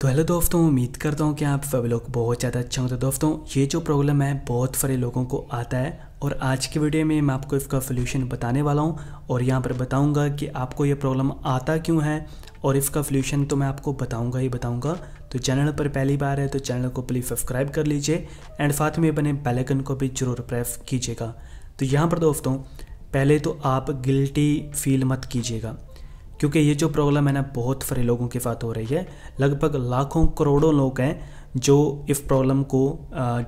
तो हेलो दोस्तों उम्मीद करता हूँ कि आप सभी लोग बहुत ज़्यादा अच्छा तो दोस्तों ये जो प्रॉब्लम है बहुत सारे लोगों को आता है और आज की वीडियो में मैं आपको इसका सोल्यूशन बताने वाला हूँ और यहाँ पर बताऊँगा कि आपको ये प्रॉब्लम आता क्यों है और इसका सोल्यूशन तो मैं आपको बताऊँगा ही बताऊँगा तो चैनल पर पहली बार है तो चैनल को प्लीज़ सब्सक्राइब कर लीजिए एंड साथ में बने बेलकन को भी ज़रूर प्रेस कीजिएगा तो यहाँ पर दोस्तों पहले तो आप गिल्टी फील मत कीजिएगा क्योंकि ये जो प्रॉब्लम है ना बहुत सारे लोगों के साथ हो रही है लगभग लाखों करोड़ों लोग हैं जो इस प्रॉब्लम को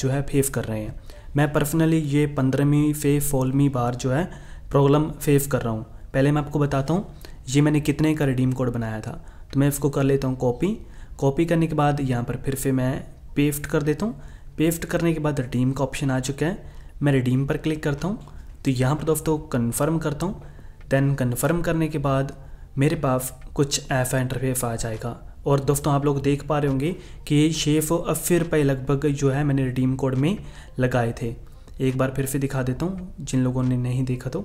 जो है फेस कर रहे हैं मैं पर्सनली ये पंद्रहवीं से सोलहवीं बार जो है प्रॉब्लम फेस कर रहा हूँ पहले मैं आपको बताता हूँ ये मैंने कितने का रिडीम कोड बनाया था तो मैं इसको कर लेता हूँ कॉपी कॉपी करने के बाद यहाँ पर फिर से मैं पेस्ट कर देता हूँ पेस्ट करने के बाद रिडीम का ऑप्शन आ चुका है मैं रिडीम पर क्लिक करता हूँ तो यहाँ पर दोस्तों कन्फर्म करता हूँ देन कन्फर्म करने के बाद मेरे पास कुछ ऐसा इंटरफेस आ जाएगा और दोस्तों आप लोग देख पा रहे होंगे कि ये छः सौ अस्सी रुपये लगभग जो है मैंने रिडीम कोड में लगाए थे एक बार फिर से दिखा देता हूँ जिन लोगों ने नहीं देखा तो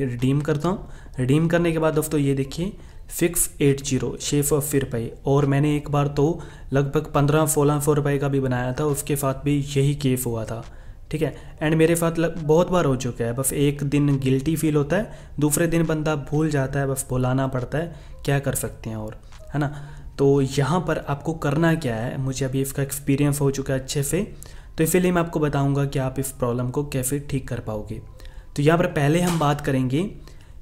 ये रिडीम करता हूँ रिडीम करने के बाद दोस्तों ये देखिए सिक्स एट जीरो छः सौ अस्सी रुपये और मैंने एक बार तो लगभग पंद्रह सोलह सौ रुपये का भी बनाया था उसके साथ भी यही केस हुआ था ठीक है एंड मेरे साथ बहुत बार हो चुका है बस एक दिन गिल्टी फील होता है दूसरे दिन बंदा भूल जाता है बस बुलाना पड़ता है क्या कर सकते हैं और है ना तो यहाँ पर आपको करना क्या है मुझे अभी इसका एक्सपीरियंस हो चुका है अच्छे से तो इसीलिए मैं आपको बताऊँगा कि आप इस प्रॉब्लम को कैसे ठीक कर पाओगे तो यहाँ पर पहले हम बात करेंगे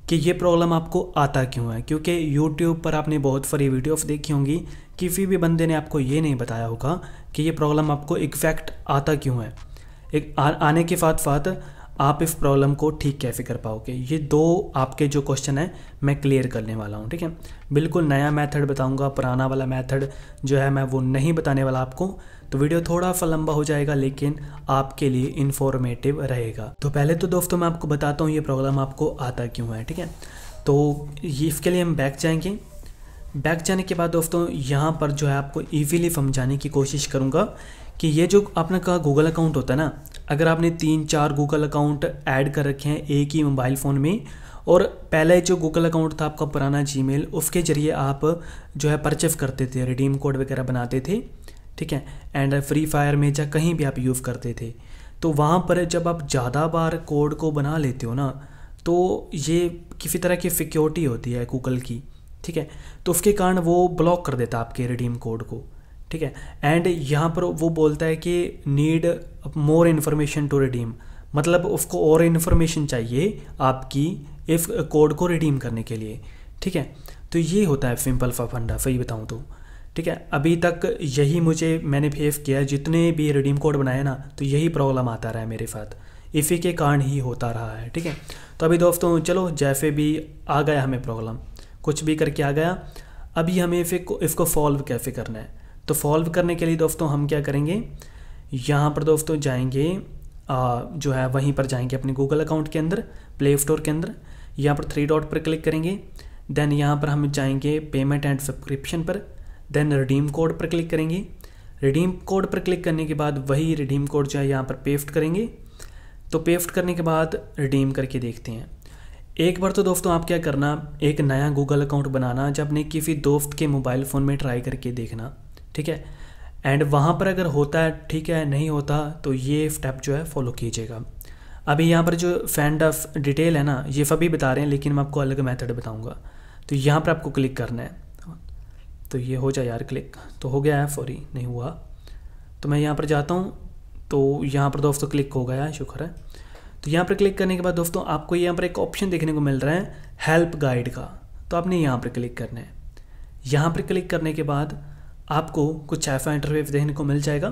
कि ये प्रॉब्लम आपको आता क्यों है क्योंकि यूट्यूब पर आपने बहुत सारी वीडियोस देखी होंगी किसी भी बंदे ने आपको ये नहीं बताया होगा कि ये प्रॉब्लम आपको एग्जैक्ट आता क्यों है एक आ, आने के साथ साथ आप इस प्रॉब्लम को ठीक कैसे कर पाओगे ये दो आपके जो क्वेश्चन है मैं क्लियर करने वाला हूँ ठीक है बिल्कुल नया मेथड बताऊँगा पुराना वाला मेथड जो है मैं वो नहीं बताने वाला आपको तो वीडियो थोड़ा सा लंबा हो जाएगा लेकिन आपके लिए इन्फॉर्मेटिव रहेगा तो पहले तो दोस्तों मैं आपको बताता हूँ ये प्रॉब्लम आपको आता क्यों है ठीक है तो इसके लिए हम बैक जाएंगे बैक जाने के बाद दोस्तों यहाँ पर जो है आपको ईजिली समझाने की कोशिश करूँगा कि ये जो आपने कहा गूगल अकाउंट होता है ना अगर आपने तीन चार गूगल अकाउंट ऐड कर रखे हैं एक ही मोबाइल फ़ोन में और पहले जो गूगल अकाउंट था आपका पुराना जी उसके ज़रिए आप जो है परचेज करते थे रिडीम कोड वगैरह बनाते थे ठीक है एंड फ्री फायर में या कहीं भी आप यूज़ करते थे तो वहाँ पर जब आप ज़्यादा बार कोड को बना लेते हो ना तो ये किसी तरह की सिक्योरिटी होती है गूगल की ठीक है तो उसके कारण वो ब्लॉक कर देता आपके रिडीम कोड को ठीक है एंड यहाँ पर वो बोलता है कि need more information to redeem मतलब उसको और इन्फॉर्मेशन चाहिए आपकी इस कोड को रिडीम करने के लिए ठीक है तो ये होता है सिंपल फा फंडा सही बताऊँ तो ठीक है अभी तक यही मुझे मैंने फेस किया जितने भी रिडीम कोड बनाए ना तो यही प्रॉब्लम आता रहा है मेरे साथ इसी के कारण ही होता रहा है ठीक है तो अभी दोस्तों चलो जैसे भी आ गया हमें प्रॉब्लम कुछ भी करके आ गया अभी हमें फिर इसको सॉल्व कैसे करना है तो सॉल्व करने के लिए दोस्तों हम क्या करेंगे यहाँ पर दोस्तों जाएंगे आ, जो है वहीं पर जाएंगे अपने गूगल अकाउंट के अंदर प्ले स्टोर के अंदर यहाँ पर थ्री डॉट पर क्लिक करेंगे देन यहाँ पर हम जाएंगे पेमेंट एंड सब्सक्रिप्शन पर देन रिडीम कोड पर क्लिक करेंगे रिडीम कोड पर क्लिक करने के बाद वही रिडीम कोड जो है यहाँ पर पेस्ट करेंगे तो पेस्ट करने के बाद रिडीम करके देखते हैं एक बार तो दोस्तों आप क्या करना एक नया गूगल अकाउंट बनाना जब अपने किसी दोस्त के मोबाइल फ़ोन में ट्राई करके देखना ठीक है एंड वहाँ पर अगर होता है ठीक है नहीं होता तो ये स्टेप जो है फॉलो कीजिएगा अभी यहाँ पर जो फैंड ऑफ डिटेल है ना ये सभी बता रहे हैं लेकिन मैं आपको अलग मेथड बताऊँगा तो यहाँ पर आपको क्लिक करना है तो ये हो जाए यार क्लिक तो हो गया है सॉरी नहीं हुआ तो मैं यहाँ पर जाता हूँ तो यहाँ पर दोस्तों क्लिक हो गया है शुक्र है तो यहाँ पर क्लिक करने के बाद दोस्तों आपको यहाँ पर एक ऑप्शन देखने को मिल रहा है हेल्प गाइड का तो आपने यहाँ पर क्लिक करना है यहाँ पर क्लिक करने के बाद आपको कुछ ऐसा इंटरफेस देखने को मिल जाएगा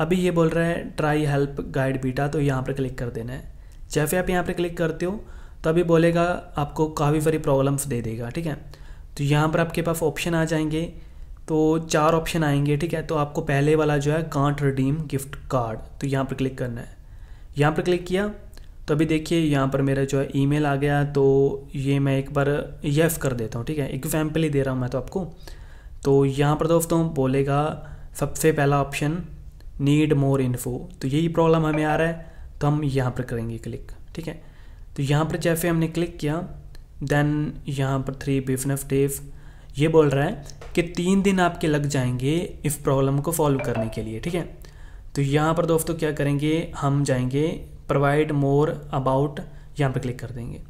अभी ये बोल रहा है ट्राई हेल्प गाइड बीटा तो यहाँ पर क्लिक कर देना है जैसे आप यहाँ पर क्लिक करते हो तो अभी बोलेगा आपको काफ़ी सारी प्रॉब्लम्स दे देगा ठीक है तो यहाँ पर आपके पास ऑप्शन आ जाएंगे तो चार ऑप्शन आएंगे ठीक है तो आपको पहले वाला जो है कांट रिडीम गिफ्ट कार्ड तो यहाँ पर क्लिक करना है यहाँ पर क्लिक किया तो अभी देखिए यहाँ पर मेरा जो है ईमेल आ गया तो ये मैं एक बार येफ कर देता हूँ ठीक है एग्जाम्पल ही दे रहा हूँ मैं तो आपको तो यहाँ पर दोस्तों बोलेगा सबसे पहला ऑप्शन नीड मोर इन्फो तो यही प्रॉब्लम हमें आ रहा है तो हम यहाँ पर करेंगे क्लिक ठीक है तो यहाँ पर जैसे हमने क्लिक किया देन यहाँ पर थ्री बिजनेस डेफ ये बोल रहा है कि तीन दिन आपके लग जाएंगे इस प्रॉब्लम को सॉल्व करने के लिए ठीक है तो यहाँ पर दोस्तों क्या करेंगे हम जाएंगे प्रोवाइड मोर अबाउट यहाँ पर क्लिक कर देंगे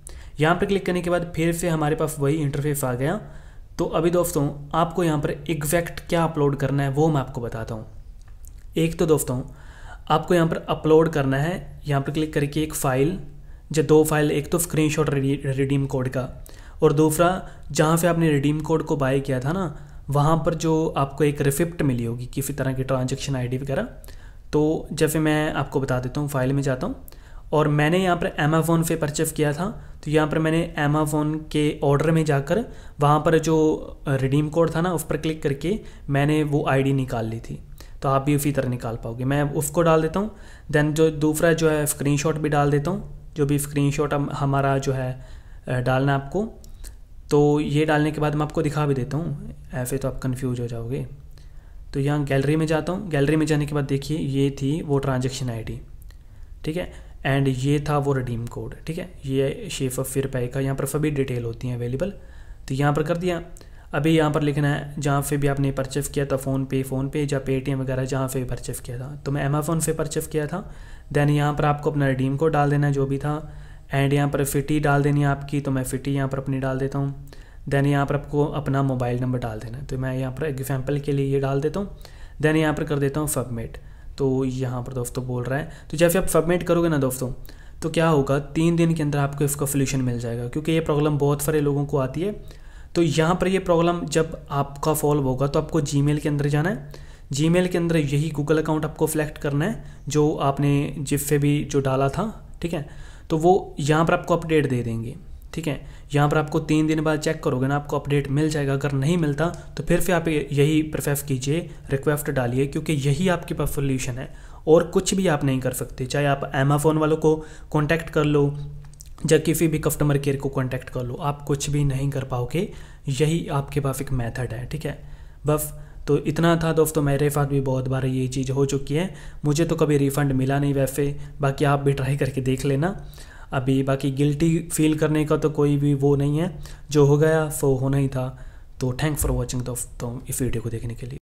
यहाँ पर क्लिक करने के बाद फिर से हमारे पास वही इंटरफेस आ गया तो अभी दोस्तों आपको यहाँ पर एग्जैक्ट क्या अपलोड करना है वो मैं आपको बताता हूँ एक तो दोस्तों आपको यहाँ पर अपलोड करना है यहाँ पर क्लिक करके एक फ़ाइल जो दो फाइल एक तो स्क्रीनशॉट रिडीम कोड का और दूसरा जहाँ से आपने रिडीम कोड को बाय किया था ना वहाँ पर जो आपको एक रिसिप्ट मिली होगी किसी तरह की ट्रांजेक्शन आई वगैरह तो जैसे मैं आपको बता देता हूँ फाइल में जाता हूँ और मैंने यहाँ पर अमेज़ोन पे परचेज़ किया था तो यहाँ पर मैंने एमाजोन के ऑर्डर में जाकर वहाँ पर जो रिडीम कोड था ना उस पर क्लिक करके मैंने वो आईडी निकाल ली थी तो आप भी उसी तरह निकाल पाओगे मैं उसको डाल देता हूँ देन जो दूसरा जो है स्क्रीन भी डाल देता हूँ जो भी स्क्रीन हमारा जो है डालना आपको तो ये डालने के बाद मैं आपको दिखा भी देता हूँ ऐसे तो आप कन्फ्यूज हो जाओगे तो यहाँ गैलरी में जाता हूँ गैलरी में जाने के बाद देखिए ये थी वो ट्रांजेक्शन आईडी ठीक है एंड ये था वो रिडीम कोड ठीक है ये शेफ ऑफ फिर पे का यहाँ पर सभी डिटेल होती हैं अवेलेबल तो यहाँ पर कर दिया अभी यहाँ पर लिखना है जहाँ पे भी आपने परचेस किया था फ़ोन पे फ़ोन पे या पेटीएम वगैरह जहाँ पे परचेव किया था तो मैं अमेज़ोन से परचेव किया था देन यहाँ पर आपको अपना रिडीम कोड डाल देना जो भी था एंड यहाँ पर फिटी डाल देनी है आपकी तो मैं फिटी यहाँ पर अपनी डाल देता हूँ देन यहाँ पर आपको अपना मोबाइल नंबर डाल देना तो मैं यहाँ पर एग्जाम्पल के लिए ये डाल देता हूँ देन यहाँ पर कर देता हूँ सबमिट तो यहाँ पर दोस्तों बोल रहा है तो जैसे आप सबमिट करोगे ना दोस्तों तो क्या होगा तीन दिन के अंदर आपको इसका सोल्यूशन मिल जाएगा क्योंकि ये प्रॉब्लम बहुत सारे लोगों को आती है तो यहाँ पर ये प्रॉब्लम जब आपका सॉल्व होगा तो आपको जी के अंदर जाना है जी के अंदर यही गूगल अकाउंट आपको सेलेक्ट करना है जो आपने जिससे भी जो डाला था ठीक है तो वो यहाँ पर आपको अपडेट दे देंगे ठीक है यहाँ पर आपको तीन दिन बाद चेक करोगे ना आपको अपडेट मिल जाएगा अगर नहीं मिलता तो फिर फिर आप यही प्रिफेफ कीजिए रिक्वेस्ट डालिए क्योंकि यही आपके पास सोल्यूशन है और कुछ भी आप नहीं कर सकते चाहे आप एमाफोन वालों को कॉन्टैक्ट कर लो या किसी भी कस्टमर केयर को कॉन्टैक्ट कर लो आप कुछ भी नहीं कर पाओगे यही आपके पास एक मैथड है ठीक है बस तो इतना था दोस्तों मेरे साथ भी बहुत बार ये चीज़ हो चुकी है मुझे तो कभी रिफ़ंड मिला नहीं वैसे बाकी आप भी ट्राई करके देख लेना अभी बाकी गिल्टी फील करने का तो कोई भी वो नहीं है जो हो गया सो होना ही था तो थैंक फॉर वॉचिंग दोस्तों इस वीडियो को देखने के लिए